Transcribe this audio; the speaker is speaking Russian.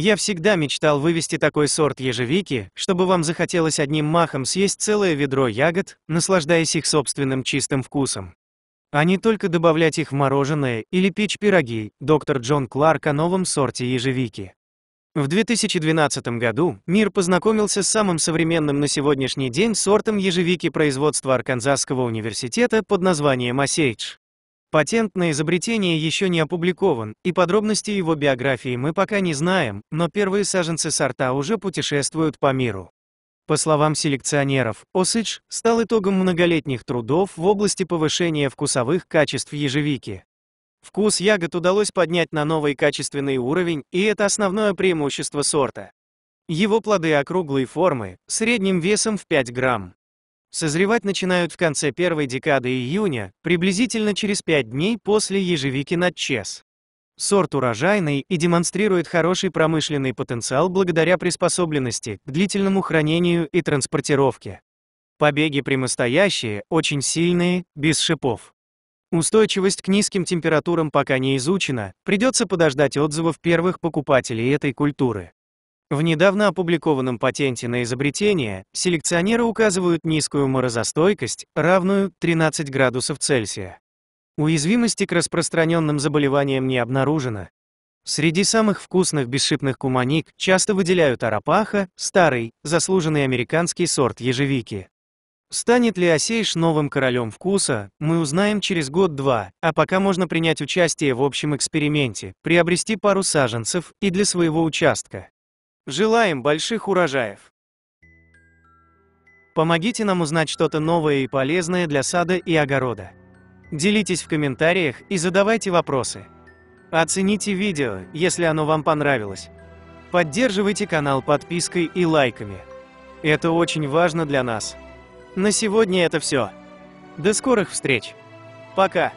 Я всегда мечтал вывести такой сорт ежевики, чтобы вам захотелось одним махом съесть целое ведро ягод, наслаждаясь их собственным чистым вкусом. А не только добавлять их в мороженое или печь пироги, доктор Джон Кларк о новом сорте ежевики. В 2012 году мир познакомился с самым современным на сегодняшний день сортом ежевики производства Арканзасского университета под названием «Осейдж». Патент на изобретение еще не опубликован, и подробности его биографии мы пока не знаем, но первые саженцы сорта уже путешествуют по миру. По словам селекционеров, Осыдж стал итогом многолетних трудов в области повышения вкусовых качеств ежевики. Вкус ягод удалось поднять на новый качественный уровень, и это основное преимущество сорта. Его плоды округлой формы, средним весом в 5 грамм. Созревать начинают в конце первой декады июня, приблизительно через 5 дней после ежевики над ЧЕС. Сорт урожайный и демонстрирует хороший промышленный потенциал благодаря приспособленности к длительному хранению и транспортировке. Побеги прямостоящие, очень сильные, без шипов. Устойчивость к низким температурам пока не изучена, придется подождать отзывов первых покупателей этой культуры. В недавно опубликованном патенте на изобретение селекционеры указывают низкую морозостойкость, равную 13 градусов Цельсия. Уязвимости к распространенным заболеваниям не обнаружено. Среди самых вкусных бесшипных куманик часто выделяют арапаха, старый, заслуженный американский сорт ежевики. Станет ли осейш новым королем вкуса, мы узнаем через год-два, а пока можно принять участие в общем эксперименте, приобрести пару саженцев и для своего участка. Желаем больших урожаев! Помогите нам узнать что-то новое и полезное для сада и огорода. Делитесь в комментариях и задавайте вопросы. Оцените видео, если оно вам понравилось. Поддерживайте канал подпиской и лайками. Это очень важно для нас. На сегодня это все. До скорых встреч. Пока.